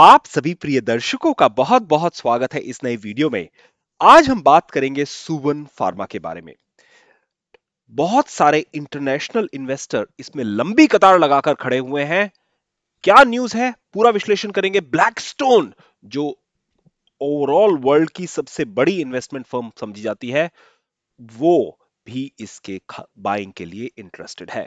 आप सभी प्रिय दर्शकों का बहुत बहुत स्वागत है इस नए वीडियो में आज हम बात करेंगे सुवन फार्मा के बारे में बहुत सारे इंटरनेशनल इन्वेस्टर इसमें लंबी कतार लगाकर खड़े हुए हैं क्या न्यूज है पूरा विश्लेषण करेंगे ब्लैकस्टोन जो ओवरऑल वर्ल्ड की सबसे बड़ी इन्वेस्टमेंट फर्म समझी जाती है वो भी इसके बाइंग के लिए इंटरेस्टेड है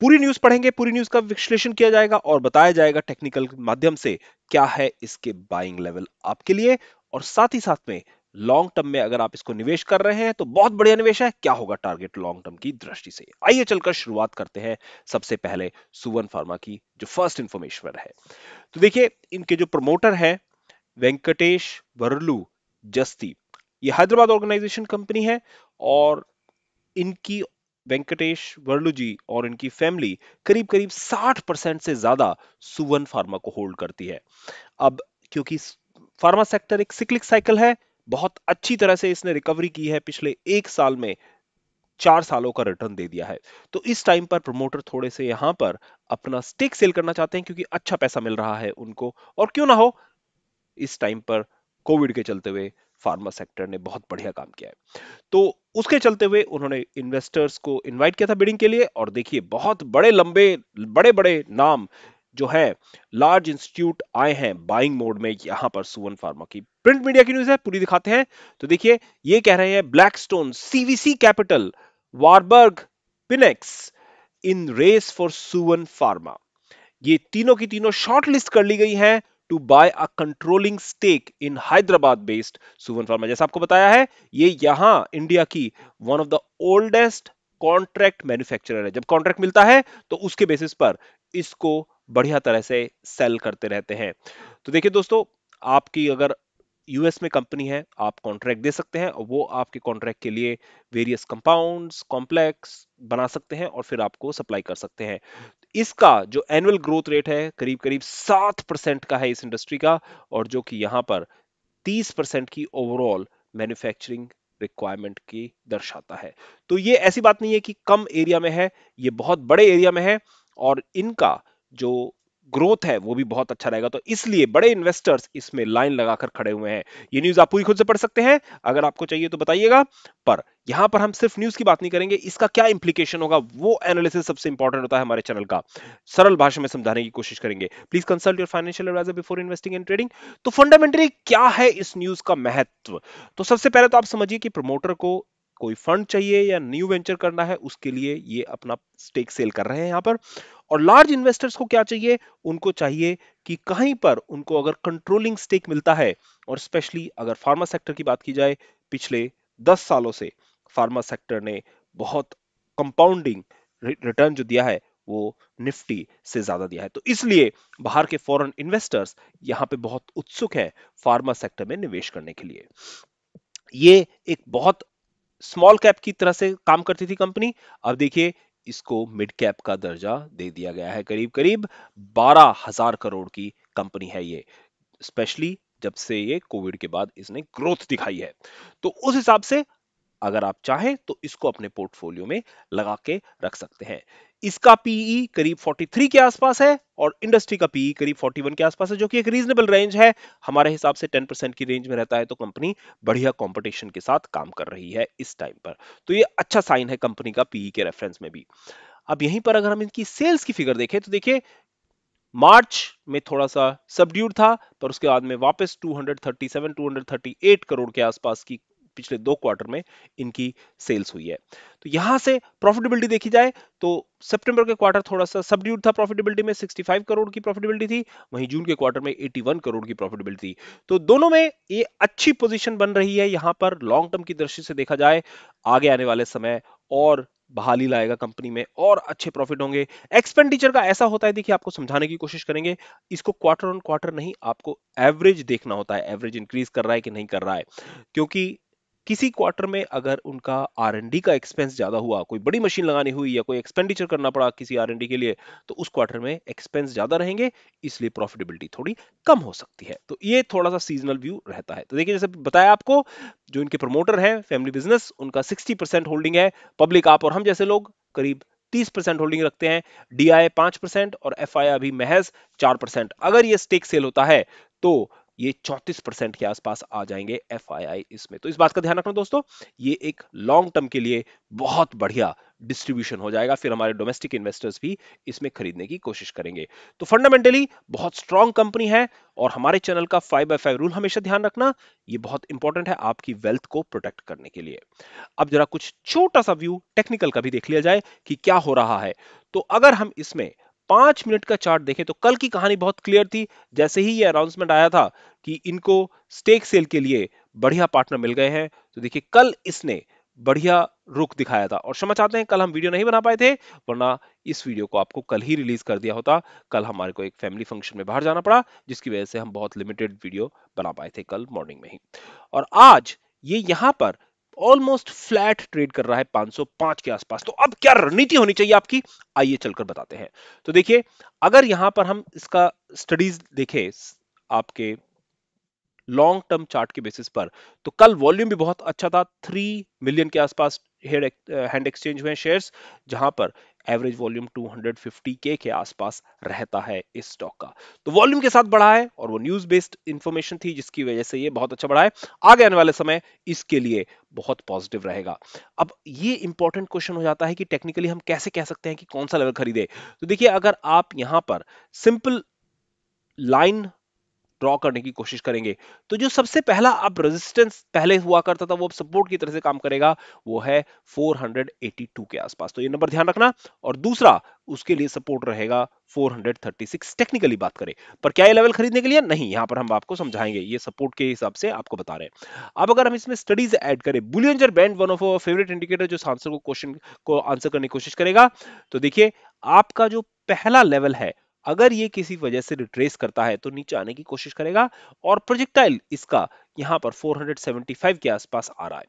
पूरी न्यूज पढ़ेंगे पूरी न्यूज का विश्लेषण किया जाएगा और बताया जाएगा टेक्निकल माध्यम से क्या है इसके बाइंग लेवल आपके लिए और साथ ही साथ में लॉन्ग टर्म में अगर आप इसको निवेश कर रहे हैं तो बहुत बढ़िया निवेश है क्या होगा टारगेट लॉन्ग टर्म की दृष्टि से आइए चलकर शुरुआत करते हैं सबसे पहले सुवन फार्मा की जो फर्स्ट इंफॉर्मेशन है तो देखिए इनके जो प्रमोटर हैं वेंकटेश वरलू जस्ती ये हैदराबाद ऑर्गेनाइजेशन कंपनी है और इनकी वेंकटेश वर्लू जी और इनकी फैमिली करीब करीब 60 परसेंट से ज्यादा सुवन फार्मा को होल्ड करती है अब क्योंकि फार्मा सेक्टर एक सिक्लिक साइकिल है बहुत अच्छी तरह से इसने रिकवरी की है पिछले एक साल में चार सालों का रिटर्न दे दिया है तो इस टाइम पर प्रमोटर थोड़े से यहां पर अपना स्टेक सेल करना चाहते हैं क्योंकि अच्छा पैसा मिल रहा है उनको और क्यों ना हो इस टाइम पर कोविड के चलते हुए फार्मा सेक्टर ने बहुत बढ़िया काम किया है तो उसके चलते हुए उन्होंने इन्वेस्टर्स को इनवाइट किया था बिडिंग के लिए और देखिए बहुत बड़े लंबे बड़े बड़े नाम जो है लार्ज इंस्टीट्यूट आए हैं बाइंग मोड में यहां पर सुवन फार्मा की प्रिंट मीडिया की न्यूज है पूरी दिखाते हैं तो देखिए ये कह रहे हैं Blackstone CVC capital Warburg Pincus in race for Suven Pharma ये तीनों की तीनों शॉर्टलिस्ट कर ली गई हैं to buy a controlling stake in Hyderabad based Suven Pharma जैसा आपको बताया है ये यहां इंडिया की one of the oldest contract manufacturer है जब कॉन्ट्रैक्ट मिलता है तो उसके बेसिस पर इसको बढ़िया तरह से सेल करते रहते हैं तो देखिए दोस्तों आपकी अगर यूएस में कंपनी है आप कॉन्ट्रैक्ट दे सकते हैं और वो आपके कॉन्ट्रैक्ट के लिए वेरियस कंपाउंड्स कॉम्प्लेक्स बना सकते हैं और फिर आपको सप्लाई कर सकते हैं इसका जो एनुअल ग्रोथ रेट है करीब करीब सात परसेंट का है इस इंडस्ट्री का और जो कि यहां पर तीस परसेंट की ओवरऑल मैन्युफैक्चरिंग रिक्वायरमेंट की दर्शाता है तो ये ऐसी बात नहीं है कि कम एरिया में है ये बहुत बड़े एरिया में है और इनका जो ग्रोथ है वो भी बहुत अच्छा रहेगा तो इसलिए बड़े इन्वेस्टर्स इसमें लाइन लगाकर खड़े हुए हैं ये न्यूज आप पूरी खुद से पढ़ सकते हैं अगर आपको चाहिए तो बताइएगा पर यहां पर हम सिर्फ न्यूज की बात नहीं करेंगे इसका क्या इंप्लीकेशन होगा वो एनालिसिस सबसे इंपॉर्टेंट होता है हमारे चैनल का सरल भाषा में समझाने की कोशिश करेंगे please consult your financial advisor before investing and trading तो फंडामेंटली क्या है इस न्यूज का महत्व तो सबसे पहले तो आप समझिए कि प्रमोटर को कोई फंड चाहिए या न्यू वेंचर करना है उसके लिए ये अपना स्टेक सेल कर रहे हैं यहाँ पर और लार्ज इन्वेस्टर्स को क्या चाहिए उनको चाहिए कि कहीं पर उनको अगर कंट्रोलिंग स्टेक मिलता है और स्पेशली अगर फार्मा सेक्टर की बात की जाए पिछले दस सालों से फार्मा सेक्टर ने बहुत कंपाउंडिंग रिटर्न जो दिया है वो निफ्टी से ज्यादा दिया है तो इसलिए बाहर के फॉरेन इन्वेस्टर्स यहाँ पे बहुत उत्सुक हैं फार्मा सेक्टर में निवेश करने के लिए ये एक बहुत स्मॉल कैप की तरह से काम करती थी कंपनी अब देखिए इसको मिड कैप का दर्जा दे दिया गया है करीब करीब बारह हजार करोड़ की कंपनी है ये स्पेशली जब से ये कोविड के बाद इसने ग्रोथ दिखाई है तो उस हिसाब से अगर आप चाहें तो इसको अपने पोर्टफोलियो में लगा के रख सकते हैं इसका पीई e करीब 43 के आसपास है और इंडस्ट्री का पीई e करीब 41 के आसपास है जो कि एक रीजनेबल रेंज है हमारे हिसाब से 10% की रेंज में रहता है तो कंपनी बढ़िया कंपटीशन के साथ काम कर रही है इस टाइम पर तो ये अच्छा साइन है कंपनी का पीई e के रेफरेंस में भी अब यहीं पर अगर हम इनकी सेल्स की फिगर देखें तो देखिए मार्च में थोड़ा सा सबड्यूड था पर उसके बाद में वापस 237 238 करोड़ के आसपास की पिछले दो क्वार्टर में इनकी सेल्स हुई है तो यहां से प्रॉफिटेबिलिटी देखी जाए तो सितंबर के क्वार्टर थोड़ा सा सबड्यूड था प्रॉफिटेबिलिटी में 65 करोड़ की प्रॉफिटेबिलिटी थी वहीं जून के क्वार्टर में 81 करोड़ की प्रॉफिटेबिलिटी थी तो दोनों में ये अच्छी पोजिशन बन रही है यहां पर लॉन्ग टर्म की दृष्टि से देखा जाए आगे आने वाले समय और बहाली लाएगा कंपनी में और अच्छे प्रॉफिट होंगे एक्सपेंडिचर का ऐसा होता है देखिए आपको समझाने की कोशिश करेंगे इसको क्वार्टर ऑन क्वार्टर नहीं आपको एवरेज देखना होता है एवरेज इंक्रीज कर रहा है कि नहीं कर रहा है क्योंकि किसी क्वार्टर में अगर उनका आर का एक्सपेंस ज्यादा हुआ कोई बड़ी मशीन लगानी हुई या कोई एक्सपेंडिचर करना पड़ा किसी आर के लिए तो उस क्वार्टर में एक्सपेंस ज्यादा रहेंगे इसलिए प्रॉफिटेबिलिटी थोड़ी कम हो सकती है तो ये थोड़ा सा सीजनल व्यू रहता है तो देखिए जैसे बताया आपको जो इनके प्रमोटर है फैमिली बिजनेस उनका परसेंट होल्डिंग है पब्लिक आप और हम जैसे लोग करीब 30 परसेंट होल्डिंग रखते हैं डी आई पांच परसेंट और एफ आई अभी महज चार परसेंट अगर ये स्टेक सेल होता है तो ये 34 परसेंट के आसपास आ जाएंगे एफ इसमें तो इस बात का ध्यान रखना दोस्तों ये एक लॉन्ग टर्म के लिए बहुत बढ़िया डिस्ट्रीब्यूशन हो जाएगा फिर हमारे डोमेस्टिक इन्वेस्टर्स भी इसमें खरीदने की कोशिश करेंगे तो फंडामेंटली बहुत स्ट्रॉन्ग कंपनी है और हमारे चैनल का फाइव बाई फाइव रूल हमेशा ध्यान रखना ये बहुत इंपॉर्टेंट है आपकी वेल्थ को प्रोटेक्ट करने के लिए अब जरा कुछ छोटा सा व्यू टेक्निकल का भी देख लिया जाए कि क्या हो रहा है तो अगर हम इसमें पांच मिनट का चार्ट देखें तो कल की कहानी बहुत क्लियर थी जैसे ही ये अनाउंसमेंट आया था कि इनको स्टेक सेल के लिए बढ़िया पार्टनर मिल गए हैं तो देखिए कल इसने बढ़िया रुख दिखाया था और क्षमा चाहते हैं कल हम वीडियो नहीं बना पाए थे वरना इस वीडियो को आपको कल ही रिलीज कर दिया होता कल हमारे को एक फैमिली फंक्शन में बाहर जाना पड़ा जिसकी वजह से हम बहुत लिमिटेड वीडियो बना पाए थे कल मॉर्निंग में ही और आज ये यहां पर ऑलमोस्ट फ्लैट ट्रेड कर रहा है 505 के आसपास तो अब क्या रणनीति होनी चाहिए आपकी आइए चलकर बताते हैं तो देखिए अगर यहां पर हम इसका स्टडीज देखें आपके लॉन्ग टर्म चार्ट के बेसिस पर तो कल वॉल्यूम भी बहुत अच्छा था थ्री मिलियन के आसपास हैंड एक्सचेंज हुए शेयर्स जहां पर एवरेज वॉल्यूम के के आसपास रहता है इस स्टॉक का तो वॉल्यूम के साथ बढ़ा है और वो न्यूज बेस्ड इंफॉर्मेशन थी जिसकी वजह से ये बहुत अच्छा बढ़ा है आगे आने वाले समय इसके लिए बहुत पॉजिटिव रहेगा अब ये इंपॉर्टेंट क्वेश्चन हो जाता है कि टेक्निकली हम कैसे कह सकते हैं कि कौन सा लेवल खरीदे तो देखिए अगर आप यहां पर सिंपल लाइन ड्रॉ करने की कोशिश करेंगे तो जो सबसे पहला अब रेजिस्टेंस पहले हुआ करता था वो अब सपोर्ट की तरह से काम करेगा वो है 482 के आसपास तो ये नंबर ध्यान रखना और दूसरा उसके लिए सपोर्ट रहेगा 436 टेक्निकली बात करें पर क्या ये लेवल खरीदने के लिए नहीं यहां पर हम आपको समझाएंगे ये सपोर्ट के हिसाब से आपको बता रहे हैं अब अगर हम इसमें स्टडीज ऐड करें Bollinger band one of our favourite indicator जो आंसर को क्वेश्चन को आंसर करने की कोशिश करेगा तो देखिए आपका जो पहला लेवल है अगर ये किसी वजह से रिट्रेस करता है तो नीचे आने की कोशिश करेगा और प्रोजेक्टाइल इसका यहां पर 475 के आसपास आ रहा है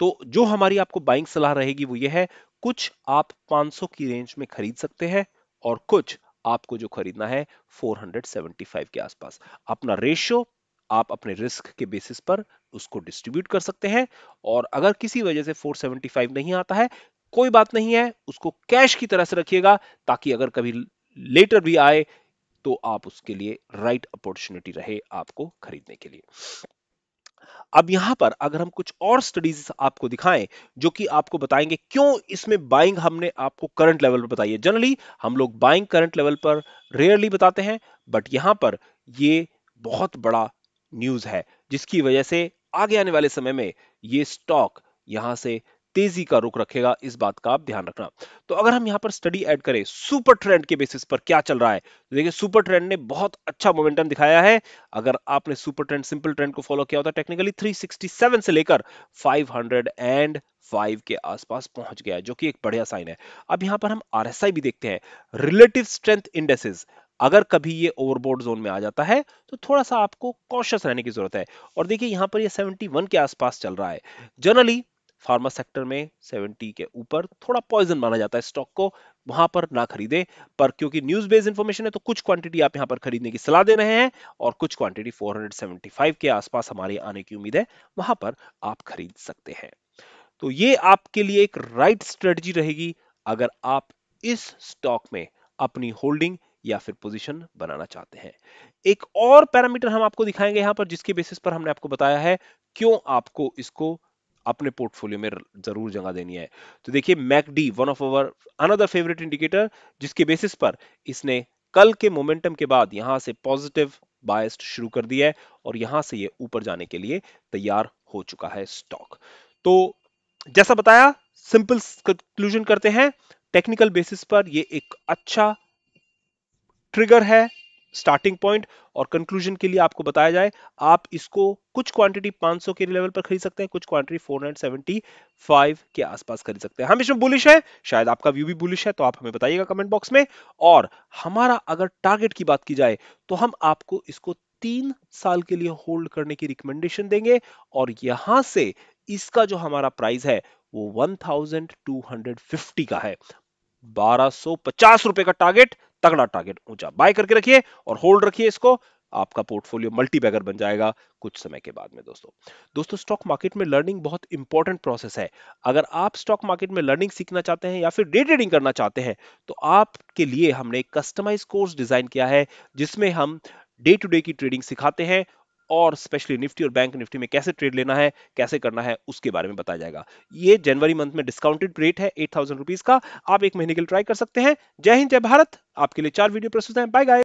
तो जो हमारी आपको बाइंग सलाह रहेगी वो ये है कुछ आप 500 की रेंज में खरीद सकते हैं और कुछ आपको जो खरीदना है 475 के आसपास अपना रेशियो आप अपने रिस्क के बेसिस पर उसको डिस्ट्रीब्यूट कर सकते हैं और अगर किसी वजह से 475 नहीं आता है कोई बात नहीं है उसको कैश की तरह से रखिएगा ताकि अगर कभी लेटर भी आए तो आप उसके लिए राइट अपॉर्चुनिटी रहे आपको खरीदने के लिए अब यहां पर अगर हम कुछ और स्टडीज आपको दिखाएं जो कि आपको बताएंगे क्यों इसमें बाइंग हमने आपको करंट लेवल पर बताई है जनरली हम लोग बाइंग करंट लेवल पर रेयरली बताते हैं बट यहां पर ये बहुत बड़ा न्यूज है जिसकी वजह से आगे आने वाले समय में ये स्टॉक यहां से तेजी का रुख रखेगा इस बात का आप ध्यान रखना तो अगर हम यहां पर स्टडी ऐड करें सुपर ट्रेंड के बेसिस पर क्या चल रहा है तो देखिए सुपर ट्रेंड ने बहुत अच्छा मोमेंटम दिखाया है अगर आपने सुपर ट्रेंड सिंपल ट्रेंड को फॉलो किया होता टेक्निकली 367 से लेकर 505 के आसपास पहुंच गया जो कि एक बढ़िया साइन है अब यहाँ पर हम आर भी देखते हैं रिलेटिव स्ट्रेंथ इंडेसेस अगर कभी ये ओवरबोर्ड जोन में आ जाता है तो थोड़ा सा आपको कॉशियस रहने की जरूरत है और देखिए यहाँ पर ये 71 के आसपास चल रहा है जनरली फार्मा सेक्टर में 70 के ऊपर थोड़ा पॉइजन माना जाता है स्टॉक को वहां पर ना खरीदे पर क्योंकि न्यूज बेस्ड इन्फॉर्मेशन है तो कुछ क्वांटिटी आप यहां पर खरीदने की सलाह दे रहे हैं और कुछ क्वांटिटी 475 के आसपास हमारे आने की उम्मीद है वहां पर आप खरीद सकते हैं तो ये आपके लिए एक राइट स्ट्रेटजी रहेगी अगर आप इस स्टॉक में अपनी होल्डिंग या फिर पोजिशन बनाना चाहते हैं एक और पैरामीटर हम आपको दिखाएंगे यहां पर जिसके बेसिस पर हमने आपको बताया है क्यों आपको इसको अपने पोर्टफोलियो में जरूर जगह देनी है तो देखिए MACD one of our another favourite indicator जिसके बेसिस पर इसने कल के मोमेंटम के बाद यहां से पॉजिटिव बायस्ट शुरू कर दिया है और यहां से ये ऊपर जाने के लिए तैयार हो चुका है स्टॉक तो जैसा बताया सिंपल कंक्लूजन करते हैं टेक्निकल बेसिस पर ये एक अच्छा ट्रिगर है स्टार्टिंग पॉइंट और कंक्लूजन के लिए आपको बताया जाए आप इसको कुछ क्वांटिटी 500 के लेवल पर खरीद सकते हैं कुछ क्वांटिटी 475 के आसपास खरीद सकते हैं हम इसमें बुलिश है शायद आपका व्यू भी बुलिश है तो आप हमें बताइएगा कमेंट बॉक्स में और हमारा अगर टारगेट की बात की जाए तो हम आपको इसको तीन साल के लिए होल्ड करने की रिकमेंडेशन देंगे और यहां से इसका जो हमारा प्राइस है वो 1250 का है 1250 रुपए का टारगेट तगड़ा टारगेट ऊंचा बाय करके रखिए और होल्ड रखिए इसको आपका पोर्टफोलियो मल्टी बैगर बन जाएगा कुछ समय के बाद में दोस्तों दोस्तों स्टॉक मार्केट में लर्निंग बहुत इंपॉर्टेंट प्रोसेस है अगर आप स्टॉक मार्केट में लर्निंग सीखना चाहते हैं या फिर डे ट्रेडिंग करना चाहते हैं तो आपके लिए हमने कस्टमाइज कोर्स डिजाइन किया है जिसमें हम डे टू डे की ट्रेडिंग सिखाते हैं और स्पेशली निफ्टी और बैंक निफ्टी में कैसे ट्रेड लेना है कैसे करना है उसके बारे में बताया जाएगा ये जनवरी मंथ में डिस्काउंटेड रेट है एट थाउजेंड रुपीज का आप एक महीने के लिए ट्राई कर सकते हैं जय हिंद जय भारत आपके लिए चार वीडियो प्रस्तुत है बाय गाय